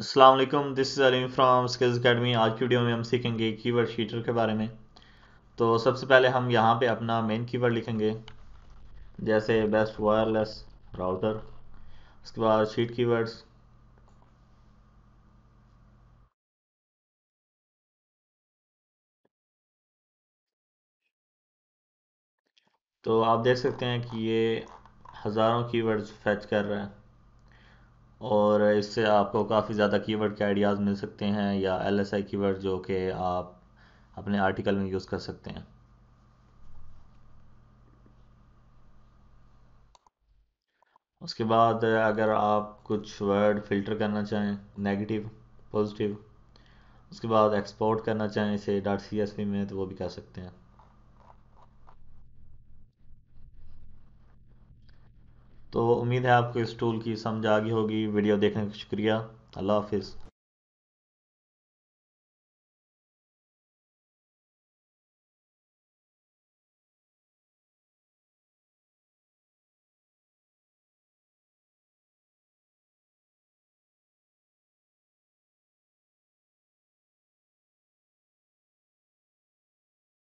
Aslam this is Aleem from skills academy आज की video में हम सीखेंगे कीवर्ड शीटर के बारे में तो सबसे पहले हम यहाँ पे अपना मेन कीवर्ड लिखेंगे जैसे बेस्ट वायरलेस राउटर उसके बाद शीट कीवर्ड्स तो आप देख सकते हैं कि ये हज़ारों कीवर्ड्स फैच कर रहा है और इससे आपको काफ़ी ज़्यादा कीवर्ड के आइडियाज़ मिल सकते हैं या एल एस आई कीवर्ड जो कि आप अपने आर्टिकल में यूज़ कर सकते हैं उसके बाद अगर आप कुछ वर्ड फ़िल्टर करना चाहें नेगेटिव पॉजिटिव उसके बाद एक्सपोर्ट करना चाहें इसे डॉट सी एस पी में तो वो भी कर सकते हैं तो उम्मीद है आपको इस टूल की समझ आ गई होगी वीडियो देखने का शुक्रिया अल्लाह हाफिज़